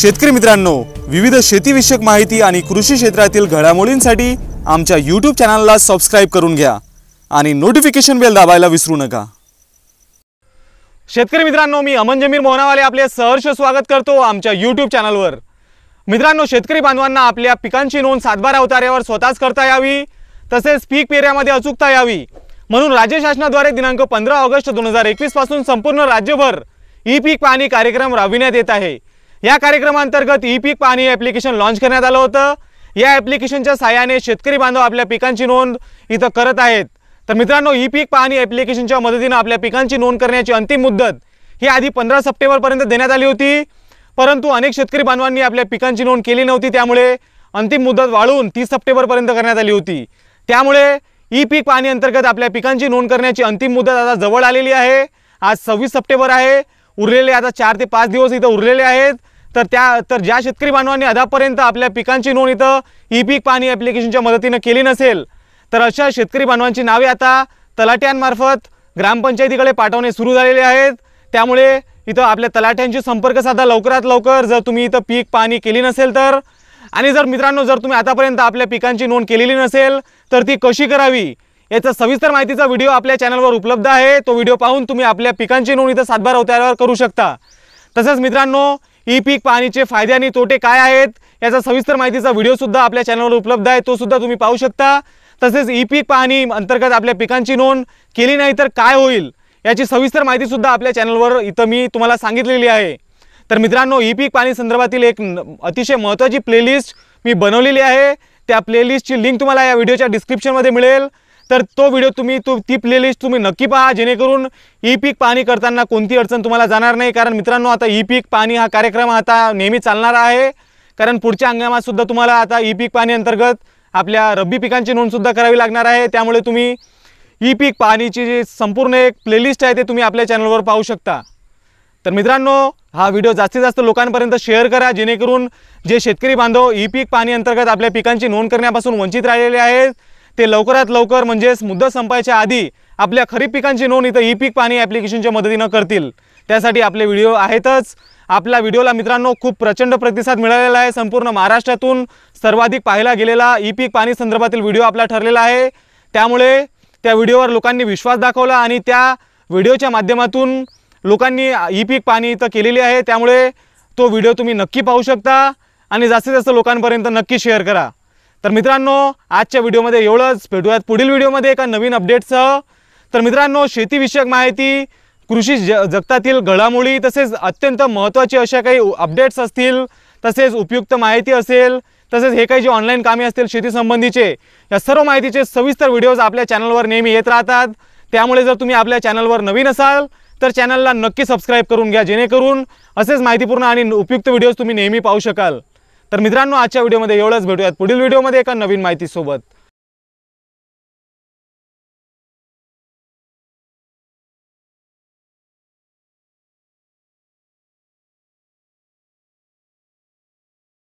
शेतकरी मित्रांनो विविध शेतीविषयक माहिती आणि कृषी क्षेत्रातील घडामोडींसाठी आमच्या यूट्यूब चॅनलला सबस्क्राईब करून घ्या आणि नोटिफिकेशन बेल दाबायला विसरू नका शेतकरी मित्रांनो मी अमन जमीर मोहनावाले आपले सहर्ष स्वागत करतो आमच्या यूट्यूब चॅनलवर मित्रांनो शेतकरी बांधवांना आपल्या पिकांची नोंद सातबारा उतार्यावर स्वतःच करता यावी तसेच पीक पेऱ्यामध्ये अचूकता यावी म्हणून राज्य शासनाद्वारे दिनांक पंधरा ऑगस्ट दोन हजार एकवीस पासून संपूर्ण राज्यभर ई पीक पाहणी कार्यक्रम राबविण्यात येत आहे या कार्यक्रमांतर्गत ई पीक पाणी ॲप्लिकेशन लॉन्च करण्यात आलं होतं या ॲप्लिकेशनच्या सहाय्याने शेतकरी बांधव आपल्या पिकांची नोंद इथं करत आहेत तर मित्रांनो ई पीक पाणी ॲप्लिकेशनच्या मदतीनं आपल्या पिकांची नोंद करण्याची अंतिम मुदत ही आधी पंधरा सप्टेंबरपर्यंत देण्यात आली होती परंतु अनेक शेतकरी बांधवांनी आपल्या पिकांची नोंद केली नव्हती त्यामुळे अंतिम मुदत वाढून तीस सप्टेंबरपर्यंत करण्यात आली होती त्यामुळे ई पीक पाणी अंतर्गत आपल्या पिकांची नोंद करण्याची अंतिम मुदत आता जवळ आलेली आहे आज सव्वीस सप्टेंबर आहे उरलेले आता चार ते पाच दिवस इथं उरलेले आहेत तर त्या तर ज्या शेतकरी बांधवांनी आतापर्यंत आपल्या पिकांची नोंद इथं ई पीक पाणी ॲप्लिकेशनच्या मदतीनं केली नसेल तर अशा शेतकरी बांधवांची नावे आता तलाट्यांमार्फत ग्रामपंचायतीकडे पाठवणे सुरू झालेले आहेत त्यामुळे इथं आपल्या तलाट्यांशी संपर्क साधा लवकरात लवकर जर तुम्ही इथं पीक पाणी केली नसेल तर आणि जर मित्रांनो जर तुम्ही आतापर्यंत आपल्या पिकांची नोंद केलेली नसेल तर ती कशी करावी याचा सविस्तर माहितीचा व्हिडिओ आपल्या चॅनलवर उपलब्ध आहे तो व्हिडिओ पाहून तुम्ही आपल्या पिकांची नोंद इथं सातबार अवतारावर करू शकता तसंच मित्रांनो ई पीक पाहणीचे फायदे आणि तोटे काय आहेत याचा सविस्तर माहितीचा व्हिडिओसुद्धा आपल्या चॅनलवर उपलब्ध आहे तो सुद्धा तुम्ही पाहू शकता तसेच ई पीक पाहणी अंतर्गत आपल्या पिकांची नोंद केली नाही तर काय होईल याची सविस्तर माहितीसुद्धा आपल्या चॅनलवर इथं मी तुम्हाला सांगितलेली आहे तर मित्रांनो ई पीक पाणी संदर्भातील एक अतिशय महत्त्वाची प्लेलिस्ट मी बनवलेली आहे त्या प्लेलिस्टची लिंक तुम्हाला या व्हिडिओच्या डिस्क्रिप्शनमध्ये मिळेल तर तो व्हिडिओ तुम्ही तू ती प्लेलिस्ट तुम्ही नक्की पहा जेणेकरून ई पीक पाणी करताना कोणती अडचण तुम्हाला जाणार नाही कारण मित्रांनो आता ई पीक पाणी हा कार्यक्रम आता नेहमी चालणार आहे कारण पुढच्या हंगामातसुद्धा सुद्धा तुम्हाला आता ई पीक पाणी अंतर्गत आपल्या रब्बी पिकांची नोंदसुद्धा करावी लागणार आहे त्यामुळे तुम्ही ई पीक पाणीची जी संपूर्ण एक प्लेलिस्ट आहे ते तुम्ही आपल्या चॅनलवर पाहू शकता तर मित्रांनो हा व्हिडिओ जास्तीत जास्त लोकांपर्यंत शेअर करा जेणेकरून जे शेतकरी बांधव ई पीक पाणी अंतर्गत आपल्या पिकांची नोंद करण्यापासून वंचित राहिलेले आहेत ते लवकरात लवकर म्हणजेच मुद्दत संपायच्या आधी आपल्या खरीप पिकांची नोंद इथं ई पीक पाणी ॲप्लिकेशनच्या मदतीनं करतील त्यासाठी आपले व्हिडिओ आहेतच आपल्या व्हिडिओला मित्रांनो खूप प्रचंड प्रतिसाद मिळालेला आहे संपूर्ण महाराष्ट्रातून सर्वाधिक पाहिला गेलेला ई पीक पाणी संदर्भातील व्हिडिओ आपला ठरलेला आहे त्यामुळे त्या व्हिडिओवर लोकांनी विश्वास दाखवला आणि त्या व्हिडिओच्या माध्यमातून लोकांनी ई पीक पाणी इथं केलेली आहे त्यामुळे तो व्हिडिओ तुम्ही नक्की पाहू शकता आणि जास्तीत जास्त लोकांपर्यंत नक्की शेअर करा तर मित्रांनो आजच्या व्हिडिओमध्ये एवढंच भेटूयात पुढील व्हिडिओमध्ये एका नवीन अपडेटसह तर मित्रांनो शेतीविषयक माहिती कृषी ज जगतातील घडामोडी तसेच अत्यंत महत्त्वाचे अशा काही अपडेट्स असतील तसेच उपयुक्त माहिती असेल तसेच हे काही जे ऑनलाईन कामे असतील शेतीसंबंधीचे या सर्व माहितीचे सविस्तर व्हिडिओज आपल्या चॅनलवर नेहमी येत राहतात त्यामुळे जर तुम्ही आपल्या चॅनलवर नवीन असाल तर चॅनलला नक्की सबस्क्राईब करून घ्या जेणेकरून असेच माहितीपूर्ण आणि उपयुक्त व्हिडिओज तुम्ही नेहमी पाहू शकाल तर मित्रांनो आजच्या व्हिडिओमध्ये एवढंच भेटूयात पुढील व्हिडिओमध्ये एका नवीन माहिती सोबत।